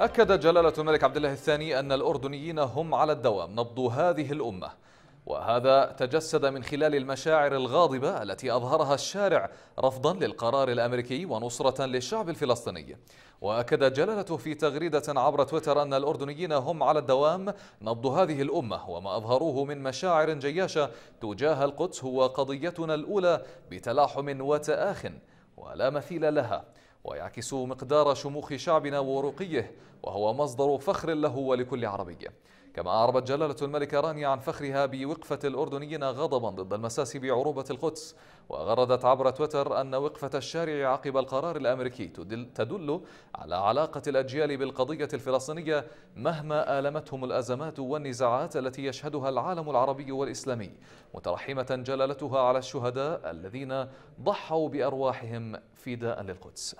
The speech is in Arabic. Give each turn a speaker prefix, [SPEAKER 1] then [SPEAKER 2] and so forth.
[SPEAKER 1] أكد جلالة الملك عبد الله الثاني أن الأردنيين هم على الدوام نبض هذه الأمة وهذا تجسد من خلال المشاعر الغاضبة التي أظهرها الشارع رفضا للقرار الأمريكي ونصرة للشعب الفلسطيني وأكد جلالته في تغريدة عبر تويتر أن الأردنيين هم على الدوام نبض هذه الأمة وما أظهروه من مشاعر جياشة تجاه القدس هو قضيتنا الأولى بتلاحم وتآخ ولا مثيل لها ويعكس مقدار شموخ شعبنا وورقيه وهو مصدر فخر له ولكل عربي كما أعربت جلالة الملكة رانيا عن فخرها بوقفة الأردنيين غضبا ضد المساس بعروبة القدس وغردت عبر تويتر أن وقفة الشارع عقب القرار الأمريكي تدل على علاقة الأجيال بالقضية الفلسطينية مهما آلمتهم الأزمات والنزاعات التي يشهدها العالم العربي والإسلامي مترحمة جلالتها على الشهداء الذين ضحوا بأرواحهم فداء للقدس